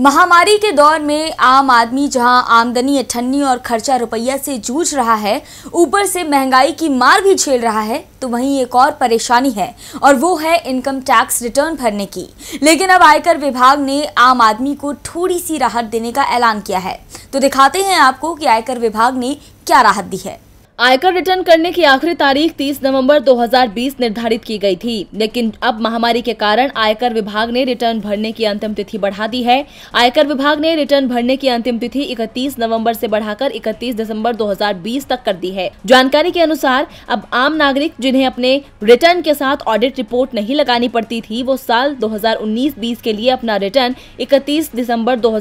महामारी के दौर में आम आदमी जहां आमदनी अठन्नी और खर्चा रुपया से जूझ रहा है ऊपर से महंगाई की मार भी झेल रहा है तो वहीं एक और परेशानी है और वो है इनकम टैक्स रिटर्न भरने की लेकिन अब आयकर विभाग ने आम आदमी को थोड़ी सी राहत देने का ऐलान किया है तो दिखाते हैं आपको कि आयकर विभाग ने क्या राहत दी है आयकर रिटर्न करने की आखिरी तारीख 30 नवंबर 2020 निर्धारित की गई थी लेकिन अब महामारी के कारण आयकर विभाग ने रिटर्न भरने की अंतिम तिथि बढ़ा दी है आयकर विभाग ने रिटर्न भरने की अंतिम तिथि 31 नवंबर से बढ़ाकर 31 दिसंबर 2020 तक कर दी है जानकारी के अनुसार अब आम नागरिक जिन्हें अपने रिटर्न के साथ ऑडिट रिपोर्ट नहीं लगानी पड़ती थी वो साल दो हजार के लिए अपना रिटर्न इकतीस दिसम्बर दो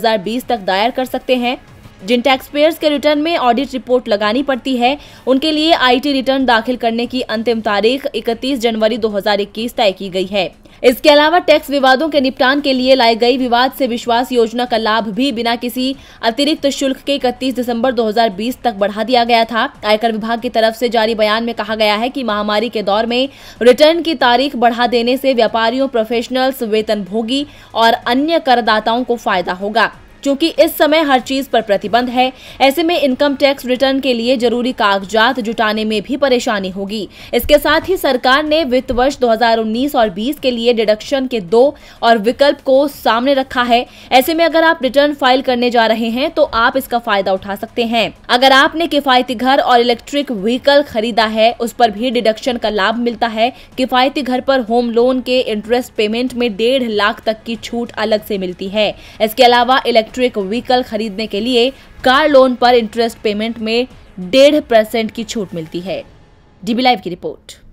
तक दायर कर सकते हैं जिन टैक्स पेयर्स के रिटर्न में ऑडिट रिपोर्ट लगानी पड़ती है उनके लिए आईटी रिटर्न दाखिल करने की अंतिम तारीख 31 जनवरी 2021 तय की गई है इसके अलावा टैक्स विवादों के निपटान के लिए लाई गई विवाद से विश्वास योजना का लाभ भी बिना किसी अतिरिक्त शुल्क के 31 दिसंबर 2020 तक बढ़ा दिया गया था आयकर विभाग की तरफ से जारी बयान में कहा गया है कि महामारी के दौर में रिटर्न की तारीख बढ़ा देने से व्यापारियों प्रोफेशनल्स भोगी और अन्य करदाताओं को फायदा होगा क्योंकि इस समय हर चीज पर प्रतिबंध है ऐसे में इनकम टैक्स रिटर्न के लिए जरूरी कागजात जुटाने में भी परेशानी होगी इसके साथ ही सरकार ने वित्त वर्ष 2019 और 20 के लिए डिडक्शन के दो और विकल्प को सामने रखा है ऐसे में अगर आप रिटर्न फाइल करने जा रहे हैं तो आप इसका फायदा उठा सकते हैं अगर आपने किफायती घर और इलेक्ट्रिक व्हीकल खरीदा है उस पर भी डिडक्शन का लाभ मिलता है किफायती घर पर होम लोन के इंटरेस्ट पेमेंट में डेढ़ लाख तक की छूट अलग से मिलती है इसके अलावा इलेक्ट्रिक व्हीकल खरीदने के लिए कार लोन पर इंटरेस्ट पेमेंट में डेढ़ परसेंट की छूट मिलती है डीबी लाइव की रिपोर्ट